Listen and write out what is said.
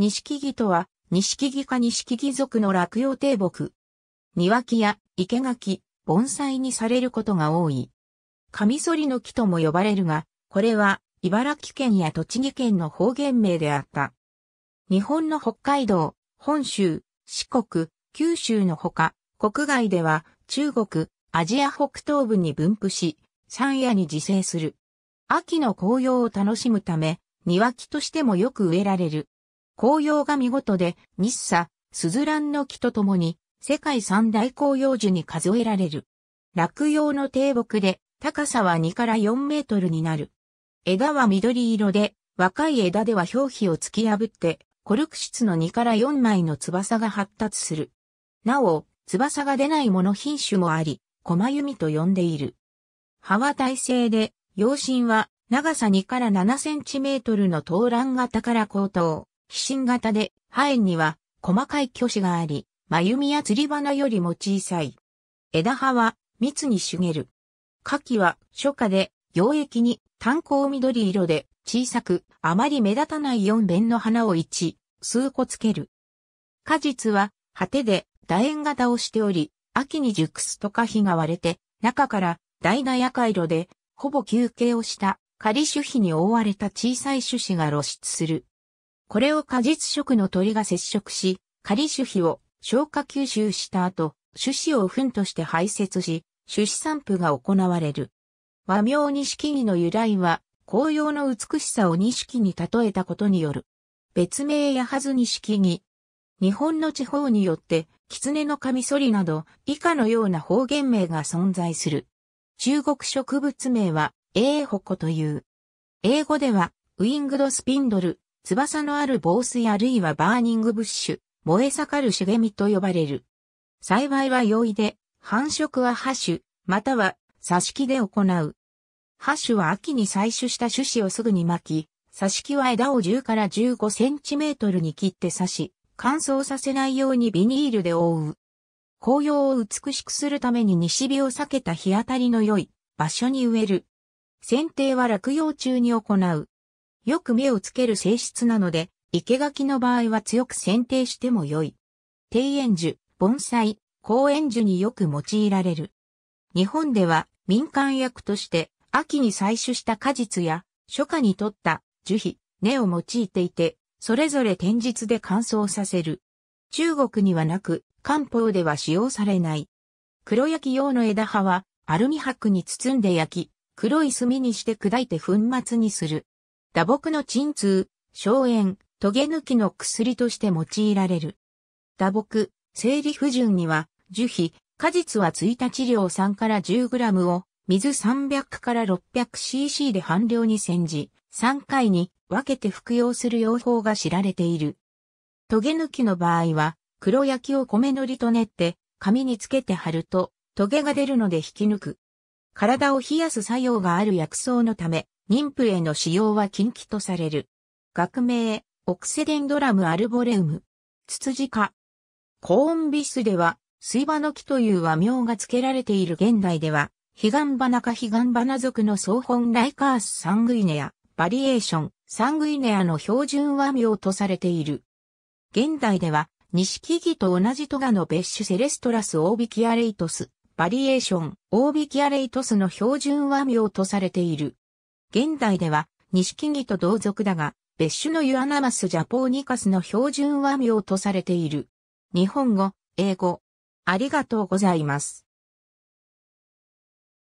錦木とは、錦木か錦木族の落葉低木。庭木や生垣、盆栽にされることが多い。カミソリの木とも呼ばれるが、これは茨城県や栃木県の方言名であった。日本の北海道、本州、四国、九州のほか、国外では中国、アジア北東部に分布し、山野に自生する。秋の紅葉を楽しむため、庭木としてもよく植えられる。紅葉が見事で、日差、スズランの木とともに、世界三大紅葉樹に数えられる。落葉の低木で、高さは2から4メートルになる。枝は緑色で、若い枝では表皮を突き破って、コルク質の2から4枚の翼が発達する。なお、翼が出ないもの品種もあり、駒弓と呼んでいる。葉は耐性で、葉身は長さ2から7センチメートルの頭蘭型から高等。寄新型で、ハ炎には細かい巨子があり、眉弓や釣り花よりも小さい。枝葉は密に茂る。花期は初夏で、溶液に炭鉱緑色で小さく、あまり目立たない四弁の花を一、数個つける。果実は果てで楕円型をしており、秋に熟すとか火が割れて、中から大々赤色で、ほぼ休憩をした仮種皮に覆われた小さい種子が露出する。これを果実食の鳥が接触し、仮種皮を消化吸収した後、種子を糞として排泄し、種子散布が行われる。和名錦木の由来は、紅葉の美しさを錦に例えたことによる。別名やはず錦木。日本の地方によって、狐のカミソリなど、以下のような方言名が存在する。中国植物名は、エーホコという。英語では、ウィングドスピンドル、翼のある防水あるいはバーニングブッシュ、燃え盛る茂みと呼ばれる。幸いは容易で、繁殖はハ種、または挿し木で行う。ハ種は秋に採取した種子をすぐに巻き、挿し木は枝を10から15センチメートルに切って刺し、乾燥させないようにビニールで覆う。紅葉を美しくするために西日を避けた日当たりの良い場所に植える。剪定は落葉中に行う。よく目をつける性質なので、生垣の場合は強く剪定しても良い。庭園樹、盆栽、公園樹によく用いられる。日本では民間薬として秋に採取した果実や初夏に取った樹皮、根を用いていて、それぞれ天日で乾燥させる。中国にはなく、漢方では使用されない。黒焼き用の枝葉はアルミ箔に包んで焼き、黒い炭にして砕いて粉末にする。打撲の鎮痛、消炎、トゲ抜きの薬として用いられる。打撲、生理不順には、樹皮、果実は1日量3から 10g を、水300から 600cc で半量に煎じ、3回に分けて服用する用法が知られている。トゲ抜きの場合は、黒焼きを米のりと練って、紙につけて貼ると、トゲが出るので引き抜く。体を冷やす作用がある薬草のため、妊婦への使用は禁忌とされる。学名、オクセデンドラムアルボレウム。ツツジ科。コーンビスでは、水場の木という和名が付けられている現代では、ヒガンバナ科ヒガンバナ族の総本ライカースサングイネア、バリエーション、サングイネアの標準和名とされている。現代では、キ木と同じトガの別種セレストラスオービキアレイトス、バリエーション、オービキアレイトスの標準和名とされている。現代では、錦木と同族だが、別種のユアナマスジャポーニカスの標準和名とされている。日本語、英語。ありがとうございます。